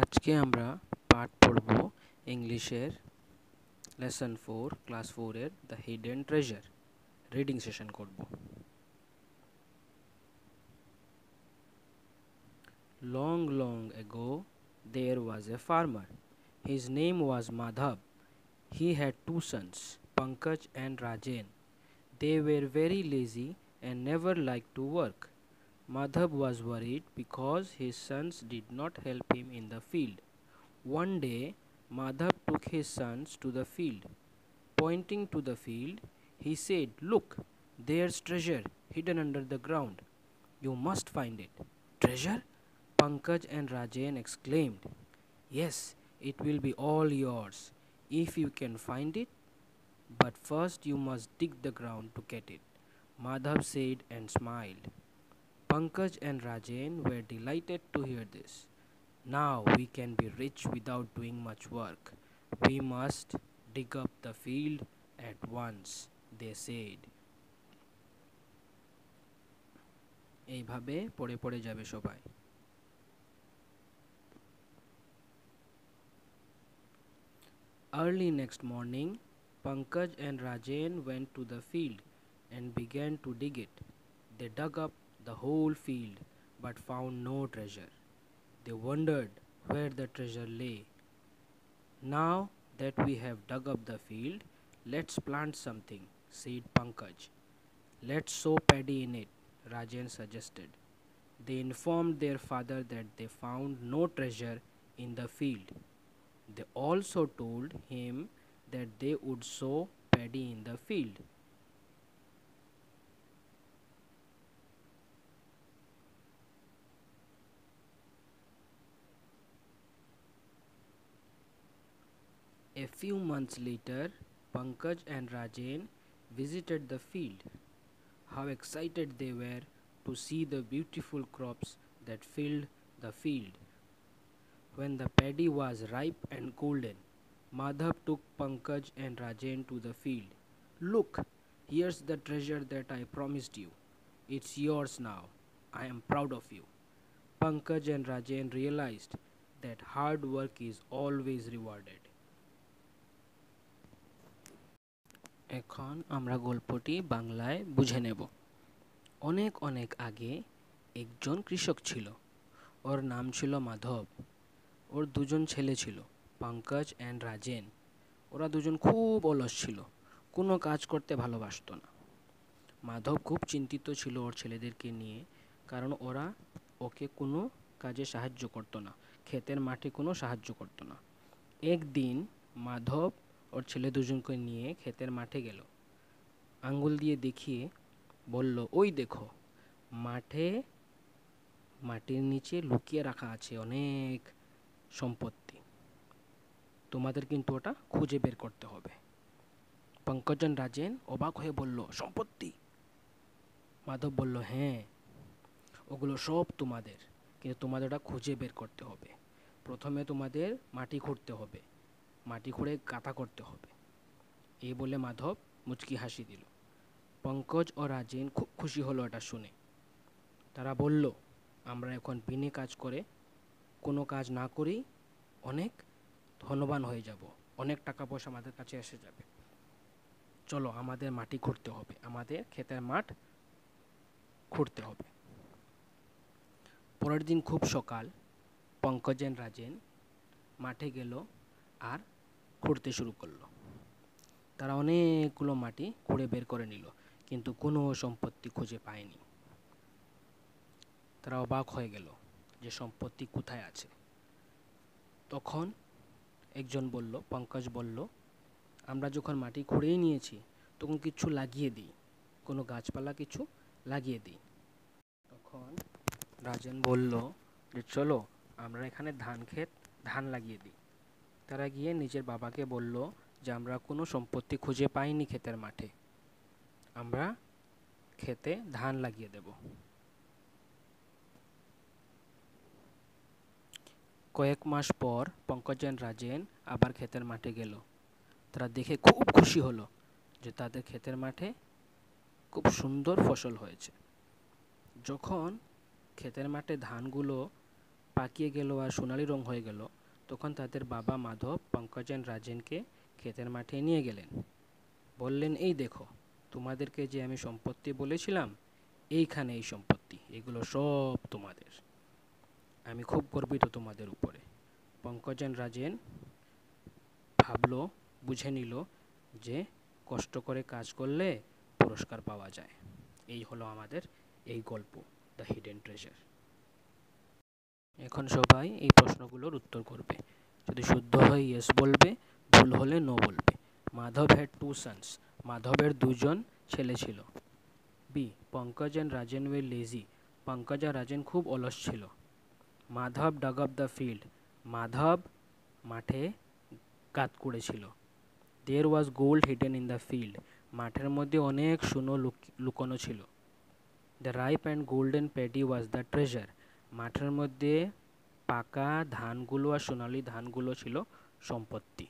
आज के पाठ पढ़ब इंग्लिशर lesson four class four did and treasure reading session कर करब long long ago there was a farmer his name was Madhav he had two sons Pankaj and Rajen they were very lazy and never like to work Madhav was worried because his sons did not help him in the field. One day, Madhav took his sons to the field. Pointing to the field, he said, Look, there's treasure hidden under the ground. You must find it. Treasure? Pankaj and Rajan exclaimed. Yes, it will be all yours if you can find it. But first you must dig the ground to get it. Madhav said and smiled. Pankaj and Rajan were delighted to hear this. Now we can be rich without doing much work. We must dig up the field at once, they said. এইভাবে পড়ে পড়ে যাবে সবাই Early next morning, Pankaj and Rajan went to the field and began to dig it. They dug up the whole field but found no treasure. They wondered where the treasure lay. Now that we have dug up the field, let's plant something, said Pankaj. Let's sow paddy in it, Rajan suggested. They informed their father that they found no treasure in the field. They also told him that they would sow paddy in the field. A few months later, Pankaj and Rajen visited the field. How excited they were to see the beautiful crops that filled the field. When the paddy was ripe and golden, Madhav took Pankaj and Rajen to the field. Look, here's the treasure that I promised you. It's yours now. I am proud of you. Pankaj and Rajen realized that hard work is always rewarded. এখন আমরা গল্পটি বাংলায় বুঝে নেব অনেক অনেক আগে একজন কৃষক ছিল ওর নাম ছিল মাধব ওর দুজন ছেলে ছিল পঙ্কজ অ্যান্ড রাজেন ওরা দুজন খুব অলস ছিল কোনো কাজ করতে ভালোবাসত না মাধব খুব চিন্তিত ছিল ওর ছেলেদেরকে নিয়ে কারণ ওরা ওকে কোনো কাজে সাহায্য করতো না ক্ষেতের মাঠে কোনো সাহায্য করতো না একদিন মাধব ওর ছেলে দুজনকে নিয়ে ক্ষেতের মাঠে গেল আঙ্গুল দিয়ে দেখিয়ে বলল ওই দেখো মাঠে মাটির নিচে লুকিয়ে রাখা আছে অনেক সম্পত্তি তোমাদের কিন্তু ওটা খুঁজে বের করতে হবে পঙ্কজন রাজেন অবাক হয়ে বলল সম্পত্তি মাধব বলল হ্যাঁ ওগুলো সব তোমাদের কিন্তু তোমাদের ওটা খুঁজে বের করতে হবে প্রথমে তোমাদের মাটি খুঁড়তে হবে মাটি খুঁড়ে কাঁথা করতে হবে এই বলে মাধব মুচকি হাসি দিল পঙ্কজ ও রাজেন খুব খুশি হলো এটা শুনে তারা বলল আমরা এখন বিনে কাজ করে কোনো কাজ না করেই অনেক ধনবান হয়ে যাব অনেক টাকা পয়সা আমাদের কাছে এসে যাবে চলো আমাদের মাটি খুঁড়তে হবে আমাদের ক্ষেতের মাঠ খুঁড়তে হবে পরের দিন খুব সকাল পঙ্কজেন রাজেন মাঠে গেল আর খুঁড়তে শুরু করলো তারা অনেকগুলো মাটি খুঁড়ে বের করে নিল কিন্তু কোনো সম্পত্তি খুঁজে পায়নি তারা অবাক হয়ে গেল যে সম্পত্তি কোথায় আছে তখন একজন বলল পঙ্কজ বলল আমরা যখন মাটি খুঁড়েই নিয়েছি তখন কিছু লাগিয়ে দিই কোনো গাছপালা কিছু লাগিয়ে দিই তখন রাজন বলল যে চলো আমরা এখানে ধান ক্ষেত ধান লাগিয়ে দিই তারা গিয়ে নিজের বাবাকে বলল যে আমরা কোনো সম্পত্তি খুঁজে পাইনি ক্ষেতের মাঠে আমরা খেতে ধান লাগিয়ে দেব কয়েক মাস পর পঙ্কজেন রাজেন আবার ক্ষেতের মাঠে গেল তারা দেখে খুব খুশি হলো যে তাদের ক্ষেতের মাঠে খুব সুন্দর ফসল হয়েছে যখন ক্ষেতের মাঠে ধানগুলো পাকিয়ে গেল আর সোনালি রং হয়ে গেল তখন তাদের বাবা মাধব পঙ্কজন রাজেনকে ক্ষেতের মাঠে নিয়ে গেলেন বললেন এই দেখো তোমাদেরকে যে আমি সম্পত্তি বলেছিলাম এইখানে এই সম্পত্তি এগুলো সব তোমাদের আমি খুব গর্বিত তোমাদের উপরে পঙ্কজন রাজেন ভাবলো বুঝে নিল যে কষ্ট করে কাজ করলে পুরস্কার পাওয়া যায় এই হলো আমাদের এই গল্প দ্য হিডেন ট্রেজার এখন সবাই এই প্রশ্নগুলোর উত্তর করবে যদি শুদ্ধ হয় ইয়েস বলবে ভুল হলে নো বলবে মাধব হ্যাড টু সন্স মাধবের দুজন ছেলে ছিল be Pankaj and Rajen were lazy Pankaj আর রাজেন খুব অলস ছিল Madhav dug of the field Madhav মাঠে গাত করেছিল there was gold hidden in the field মাঠের মধ্যে অনেক সুনো লুকানো ছিল the ripe and golden paddy was the treasure মাঠের মধ্যে পাকা ধানগুলো আর সোনালি ধানগুলো ছিল সম্পত্তি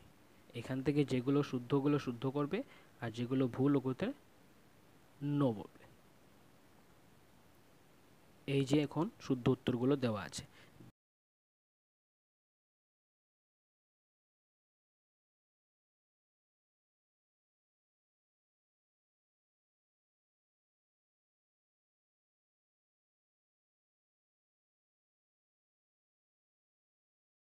এখান থেকে যেগুলো শুদ্ধগুলো শুদ্ধ করবে আর যেগুলো ভুল ওগুলোতে নো বলবে এই যে এখন শুদ্ধ উত্তরগুলো দেওয়া আছে